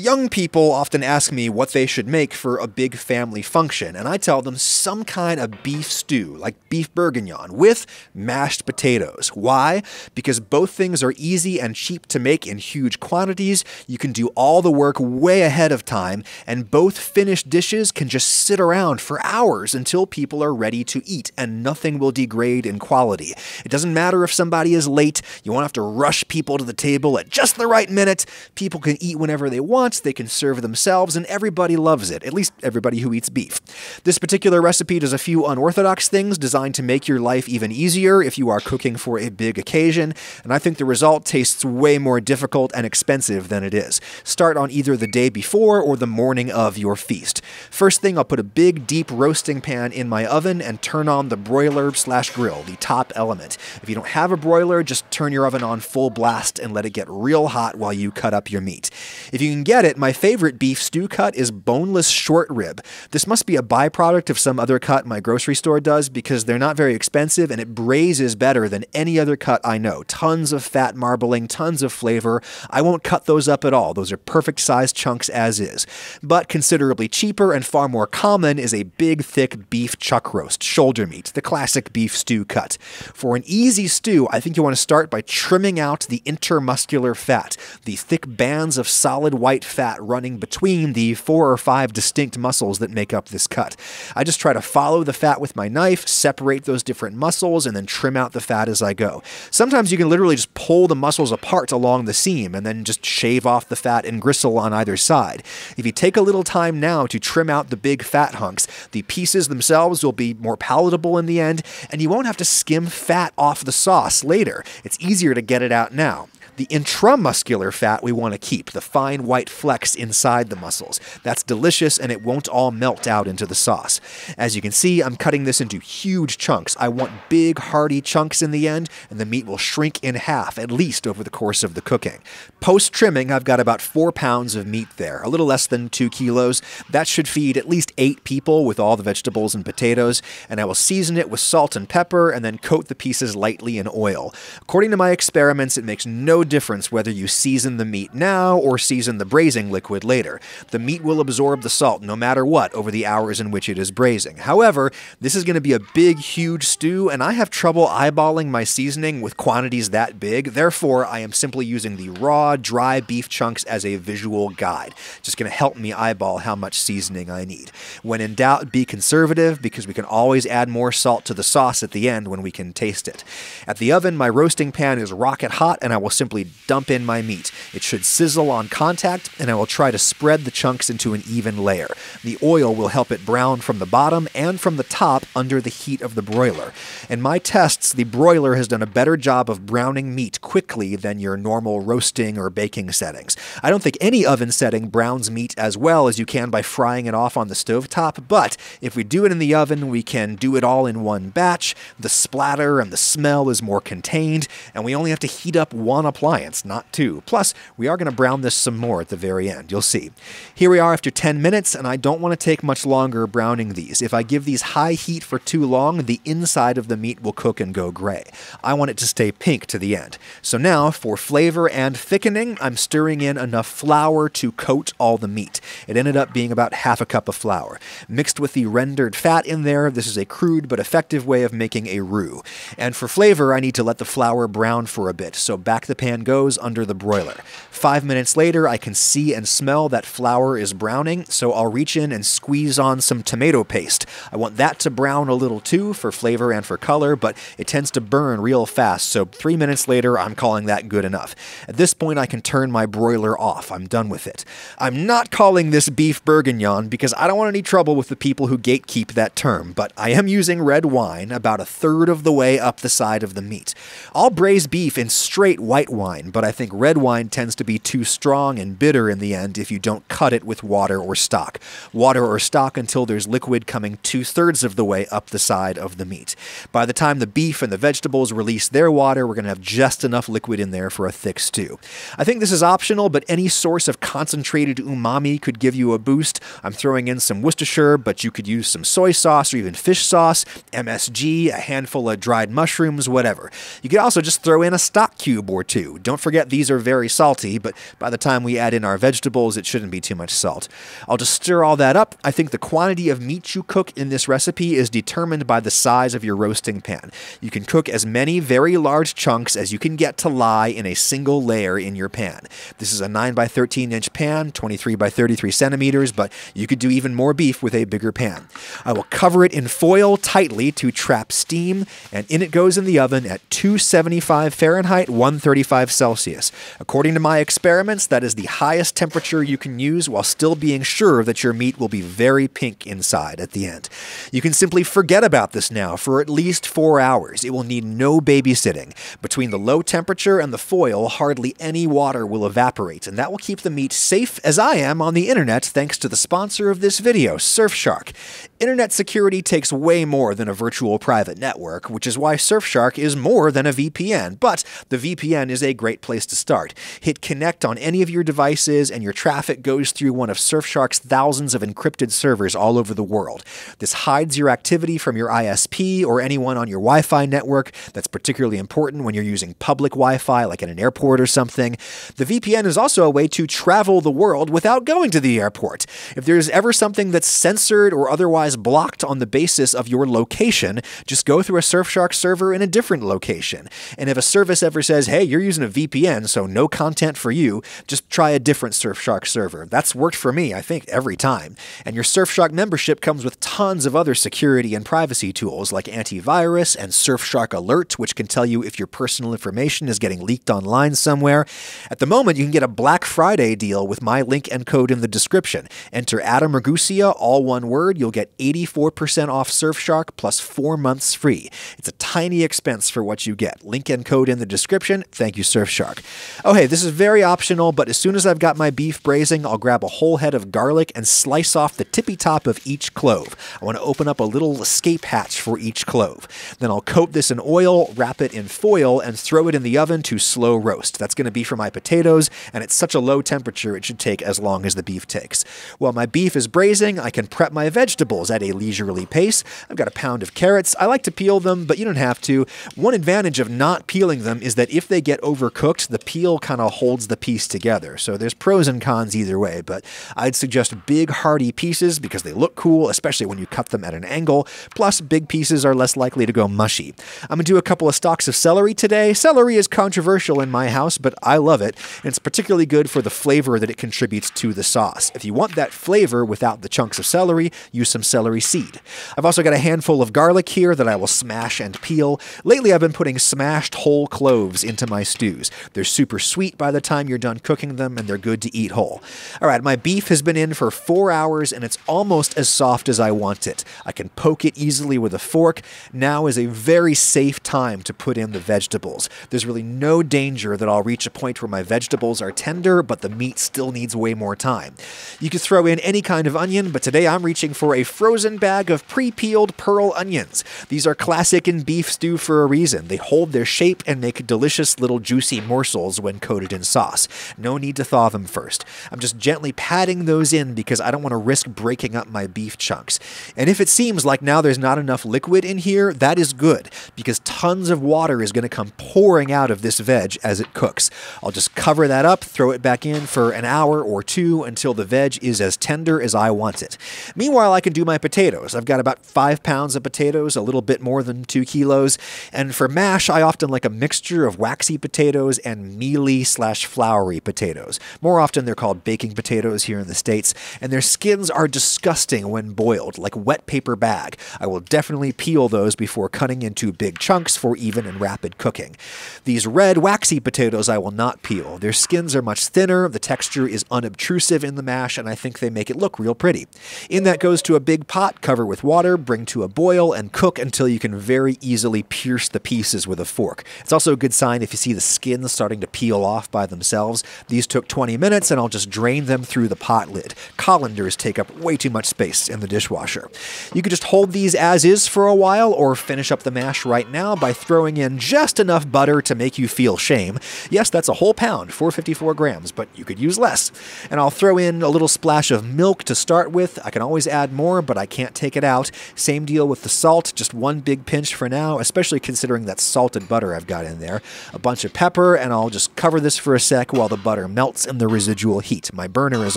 Young people often ask me what they should make for a big family function, and I tell them some kind of beef stew, like beef bourguignon, with mashed potatoes. Why? Because both things are easy and cheap to make in huge quantities, you can do all the work way ahead of time, and both finished dishes can just sit around for hours until people are ready to eat, and nothing will degrade in quality. It doesn't matter if somebody is late, you won't have to rush people to the table at just the right minute, people can eat whenever they want wants, they can serve themselves, and everybody loves it, at least everybody who eats beef. This particular recipe does a few unorthodox things designed to make your life even easier if you are cooking for a big occasion, and I think the result tastes way more difficult and expensive than it is. Start on either the day before or the morning of your feast. First thing, I'll put a big, deep roasting pan in my oven and turn on the broiler slash grill, the top element. If you don't have a broiler, just turn your oven on full blast and let it get real hot while you cut up your meat. If you can get it, my favorite beef stew cut is boneless short rib. This must be a byproduct of some other cut my grocery store does because they're not very expensive and it braises better than any other cut I know. Tons of fat marbling, tons of flavor. I won't cut those up at all. Those are perfect sized chunks as is. But considerably cheaper and far more common is a big, thick beef chuck roast, shoulder meat, the classic beef stew cut. For an easy stew, I think you want to start by trimming out the intermuscular fat, the thick bands of solid white light fat running between the four or five distinct muscles that make up this cut. I just try to follow the fat with my knife, separate those different muscles, and then trim out the fat as I go. Sometimes you can literally just pull the muscles apart along the seam and then just shave off the fat and gristle on either side. If you take a little time now to trim out the big fat hunks, the pieces themselves will be more palatable in the end, and you won't have to skim fat off the sauce later. It's easier to get it out now. The intramuscular fat we want to keep, the fine white flecks inside the muscles. That's delicious and it won't all melt out into the sauce. As you can see, I'm cutting this into huge chunks. I want big, hearty chunks in the end, and the meat will shrink in half, at least over the course of the cooking. Post trimming, I've got about four pounds of meat there, a little less than two kilos. That should feed at least eight people with all the vegetables and potatoes, and I will season it with salt and pepper and then coat the pieces lightly in oil. According to my experiments, it makes no difference whether you season the meat now or season the braising liquid later. The meat will absorb the salt no matter what over the hours in which it is braising. However, this is going to be a big, huge stew, and I have trouble eyeballing my seasoning with quantities that big. Therefore, I am simply using the raw, dry beef chunks as a visual guide. just going to help me eyeball how much seasoning I need. When in doubt, be conservative because we can always add more salt to the sauce at the end when we can taste it. At the oven, my roasting pan is rocket hot, and I will simply simply dump in my meat. It should sizzle on contact, and I will try to spread the chunks into an even layer. The oil will help it brown from the bottom and from the top under the heat of the broiler. In my tests, the broiler has done a better job of browning meat quickly than your normal roasting or baking settings. I don't think any oven setting browns meat as well as you can by frying it off on the stove top, but if we do it in the oven, we can do it all in one batch. The splatter and the smell is more contained, and we only have to heat up one appliance clients, not two. Plus, we are going to brown this some more at the very end. You'll see. Here we are after 10 minutes, and I don't want to take much longer browning these. If I give these high heat for too long, the inside of the meat will cook and go gray. I want it to stay pink to the end. So now, for flavor and thickening, I'm stirring in enough flour to coat all the meat. It ended up being about half a cup of flour. Mixed with the rendered fat in there, this is a crude but effective way of making a roux. And for flavor, I need to let the flour brown for a bit, so back the pan goes under the broiler. Five minutes later, I can see and smell that flour is browning, so I'll reach in and squeeze on some tomato paste. I want that to brown a little too for flavor and for color, but it tends to burn real fast, so three minutes later, I'm calling that good enough. At this point, I can turn my broiler off. I'm done with it. I'm not calling this beef bourguignon because I don't want any trouble with the people who gatekeep that term, but I am using red wine about a third of the way up the side of the meat. I'll braise beef in straight white wine wine, but I think red wine tends to be too strong and bitter in the end if you don't cut it with water or stock. Water or stock until there's liquid coming two thirds of the way up the side of the meat. By the time the beef and the vegetables release their water, we're going to have just enough liquid in there for a thick stew. I think this is optional, but any source of concentrated umami could give you a boost. I'm throwing in some Worcestershire, but you could use some soy sauce or even fish sauce, MSG, a handful of dried mushrooms, whatever. You could also just throw in a stock cube or two too. Don't forget these are very salty, but by the time we add in our vegetables, it shouldn't be too much salt. I'll just stir all that up. I think the quantity of meat you cook in this recipe is determined by the size of your roasting pan. You can cook as many very large chunks as you can get to lie in a single layer in your pan. This is a 9 by 13 inch pan, 23 by 33 centimeters, but you could do even more beef with a bigger pan. I will cover it in foil tightly to trap steam, and in it goes in the oven at 275 Fahrenheit, 135 Celsius. According to my experiments, that is the highest temperature you can use while still being sure that your meat will be very pink inside at the end. You can simply forget about this now for at least four hours. It will need no babysitting. Between the low temperature and the foil, hardly any water will evaporate, and that will keep the meat safe as I am on the internet thanks to the sponsor of this video, Surfshark. Internet security takes way more than a virtual private network, which is why Surfshark is more than a VPN, but the VPN is a a great place to start. Hit connect on any of your devices, and your traffic goes through one of Surfshark's thousands of encrypted servers all over the world. This hides your activity from your ISP or anyone on your Wi Fi network. That's particularly important when you're using public Wi Fi, like at an airport or something. The VPN is also a way to travel the world without going to the airport. If there's ever something that's censored or otherwise blocked on the basis of your location, just go through a Surfshark server in a different location. And if a service ever says, hey, you're using using a VPN, so no content for you. Just try a different Surfshark server. That's worked for me, I think, every time. And your Surfshark membership comes with tons of other security and privacy tools like antivirus and Surfshark Alert, which can tell you if your personal information is getting leaked online somewhere. At the moment, you can get a Black Friday deal with my link and code in the description. Enter Adam Ragusia, all one word. You'll get 84% off Surfshark plus four months free. It's a tiny expense for what you get. Link and code in the description. Thank you Surfshark. Okay, oh, this is very optional, but as soon as I've got my beef braising, I'll grab a whole head of garlic and slice off the tippy top of each clove. I want to open up a little escape hatch for each clove. Then I'll coat this in oil, wrap it in foil, and throw it in the oven to slow roast. That's going to be for my potatoes, and it's such a low temperature it should take as long as the beef takes. While my beef is braising, I can prep my vegetables at a leisurely pace. I've got a pound of carrots. I like to peel them, but you don't have to. One advantage of not peeling them is that if they get over overcooked, the peel kind of holds the piece together. So there's pros and cons either way, but I'd suggest big hearty pieces because they look cool, especially when you cut them at an angle. Plus, big pieces are less likely to go mushy. I'm gonna do a couple of stalks of celery today. Celery is controversial in my house, but I love it, and it's particularly good for the flavor that it contributes to the sauce. If you want that flavor without the chunks of celery, use some celery seed. I've also got a handful of garlic here that I will smash and peel. Lately, I've been putting smashed whole cloves into my stew stews. They're super sweet by the time you're done cooking them, and they're good to eat whole. All right, my beef has been in for four hours, and it's almost as soft as I want it. I can poke it easily with a fork. Now is a very safe time to put in the vegetables. There's really no danger that I'll reach a point where my vegetables are tender, but the meat still needs way more time. You could throw in any kind of onion, but today I'm reaching for a frozen bag of pre-peeled pearl onions. These are classic in beef stew for a reason. They hold their shape and make delicious little juices juicy morsels when coated in sauce. No need to thaw them first. I'm just gently patting those in because I don't want to risk breaking up my beef chunks. And if it seems like now there's not enough liquid in here, that is good because tons of water is going to come pouring out of this veg as it cooks. I'll just cover that up, throw it back in for an hour or two until the veg is as tender as I want it. Meanwhile, I can do my potatoes. I've got about five pounds of potatoes, a little bit more than two kilos. And for mash, I often like a mixture of waxy potatoes potatoes and mealy slash floury potatoes. More often, they're called baking potatoes here in the States, and their skins are disgusting when boiled, like wet paper bag. I will definitely peel those before cutting into big chunks for even and rapid cooking. These red, waxy potatoes I will not peel. Their skins are much thinner, the texture is unobtrusive in the mash, and I think they make it look real pretty. In that goes to a big pot, cover with water, bring to a boil, and cook until you can very easily pierce the pieces with a fork. It's also a good sign if you see the skin starting to peel off by themselves. These took 20 minutes and I'll just drain them through the pot lid. Colanders take up way too much space in the dishwasher. You could just hold these as is for a while or finish up the mash right now by throwing in just enough butter to make you feel shame. Yes, that's a whole pound, 454 grams, but you could use less. And I'll throw in a little splash of milk to start with. I can always add more, but I can't take it out. Same deal with the salt, just one big pinch for now, especially considering that salted butter I've got in there. A bunch of pepper, and I'll just cover this for a sec while the butter melts in the residual heat. My burner is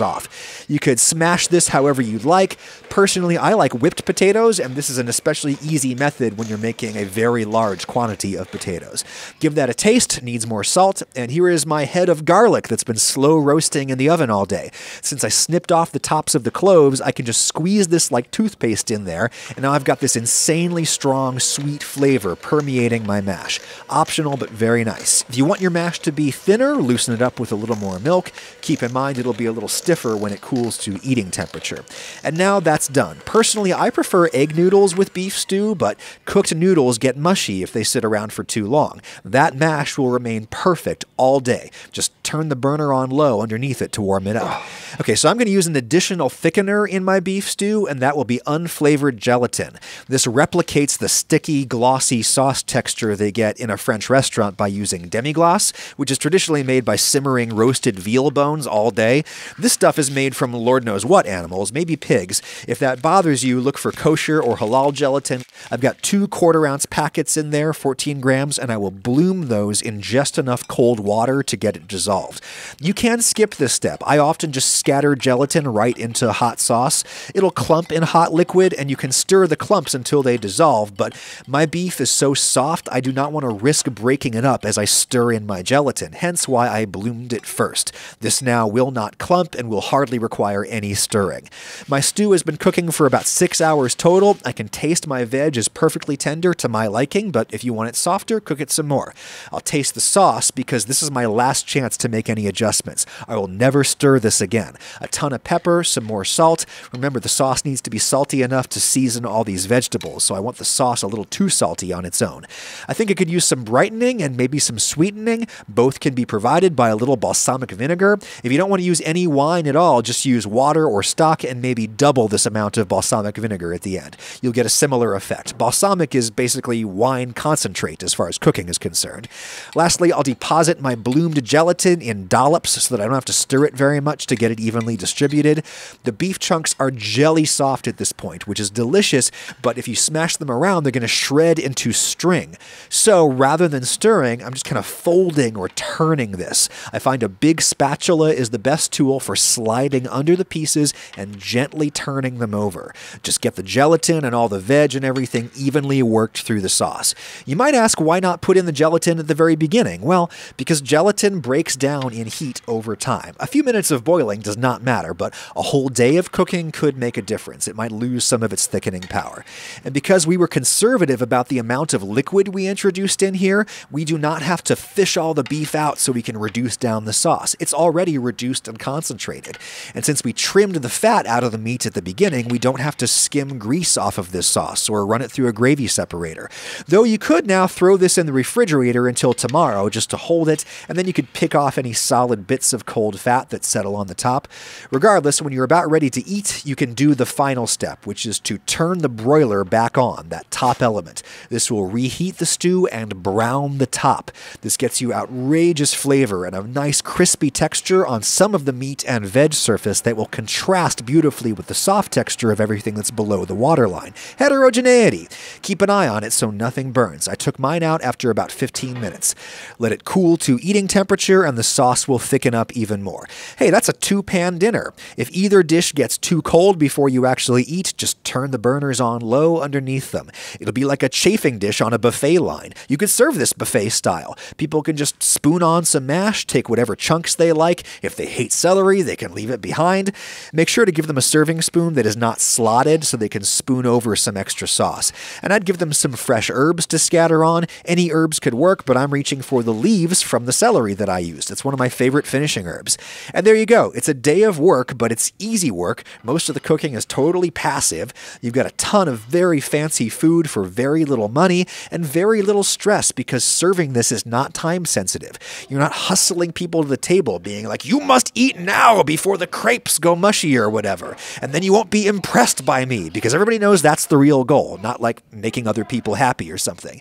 off. You could smash this however you would like. Personally, I like whipped potatoes, and this is an especially easy method when you're making a very large quantity of potatoes. Give that a taste, needs more salt, and here is my head of garlic that's been slow roasting in the oven all day. Since I snipped off the tops of the cloves, I can just squeeze this like toothpaste in there, and now I've got this insanely strong, sweet flavor permeating my mash. Optional, but very nice. If you want your mash to be thinner, loosen it up with a little more milk. Keep in mind it'll be a little stiffer when it cools to eating temperature. And now that's done. Personally, I prefer egg noodles with beef stew, but cooked noodles get mushy if they sit around for too long. That mash will remain perfect all day. Just turn the burner on low underneath it to warm it up. Okay, so I'm going to use an additional thickener in my beef stew, and that will be unflavored gelatin. This replicates the sticky, glossy sauce texture they get in a French restaurant by using demi-glace, which is traditionally made by simmering roasted veal bones all day. This stuff is made from Lord knows what animals, maybe pigs. If that bothers you, look for kosher or halal gelatin. I've got two quarter ounce packets in there, 14 grams, and I will bloom those in just enough cold water to get it dissolved. You can skip this step. I often just scatter gelatin right into hot sauce. It'll clump in hot liquid, and you can stir the clumps until they dissolve, but my beef is so soft, I do not want to risk breaking it up as I stir stir in my gelatin, hence why I bloomed it first. This now will not clump and will hardly require any stirring. My stew has been cooking for about six hours total. I can taste my veg is perfectly tender to my liking, but if you want it softer, cook it some more. I'll taste the sauce because this is my last chance to make any adjustments. I will never stir this again. A ton of pepper, some more salt. Remember, the sauce needs to be salty enough to season all these vegetables, so I want the sauce a little too salty on its own. I think it could use some brightening and maybe some sweet sweetening. Both can be provided by a little balsamic vinegar. If you don't want to use any wine at all, just use water or stock and maybe double this amount of balsamic vinegar at the end. You'll get a similar effect. Balsamic is basically wine concentrate as far as cooking is concerned. Lastly, I'll deposit my bloomed gelatin in dollops so that I don't have to stir it very much to get it evenly distributed. The beef chunks are jelly soft at this point, which is delicious, but if you smash them around, they're going to shred into string. So rather than stirring, I'm just kind of folding or turning this. I find a big spatula is the best tool for sliding under the pieces and gently turning them over. Just get the gelatin and all the veg and everything evenly worked through the sauce. You might ask why not put in the gelatin at the very beginning? Well, because gelatin breaks down in heat over time. A few minutes of boiling does not matter, but a whole day of cooking could make a difference. It might lose some of its thickening power. And because we were conservative about the amount of liquid we introduced in here, we do not have to to fish all the beef out so we can reduce down the sauce. It's already reduced and concentrated. And since we trimmed the fat out of the meat at the beginning, we don't have to skim grease off of this sauce or run it through a gravy separator. Though you could now throw this in the refrigerator until tomorrow just to hold it, and then you could pick off any solid bits of cold fat that settle on the top. Regardless, when you're about ready to eat, you can do the final step, which is to turn the broiler back on, that top element. This will reheat the stew and brown the top. This gets you outrageous flavor and a nice crispy texture on some of the meat and veg surface that will contrast beautifully with the soft texture of everything that's below the waterline. Heterogeneity. Keep an eye on it so nothing burns. I took mine out after about 15 minutes. Let it cool to eating temperature and the sauce will thicken up even more. Hey, that's a two-pan dinner. If either dish gets too cold before you actually eat, just turn the burners on low underneath them. It'll be like a chafing dish on a buffet line. You could serve this buffet style. People can just spoon on some mash, take whatever chunks they like. If they hate celery, they can leave it behind. Make sure to give them a serving spoon that is not slotted so they can spoon over some extra sauce. And I'd give them some fresh herbs to scatter on. Any herbs could work, but I'm reaching for the leaves from the celery that I used. It's one of my favorite finishing herbs. And there you go. It's a day of work, but it's easy work. Most of the cooking is totally passive. You've got a ton of very fancy food for very little money and very little stress because serving this is not not time sensitive. You're not hustling people to the table, being like, you must eat now before the crepes go mushy or whatever. And then you won't be impressed by me because everybody knows that's the real goal, not like making other people happy or something.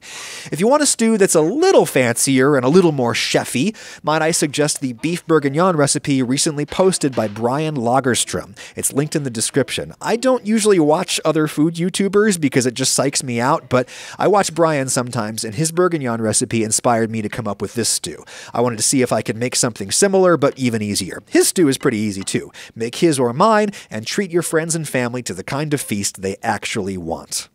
If you want a stew that's a little fancier and a little more chefy, might I suggest the beef bourguignon recipe recently posted by Brian Lagerstrom. It's linked in the description. I don't usually watch other food YouTubers because it just psychs me out, but I watch Brian sometimes, and his bourguignon recipe inspired me to come up with this stew. I wanted to see if I could make something similar, but even easier. His stew is pretty easy too. Make his or mine, and treat your friends and family to the kind of feast they actually want.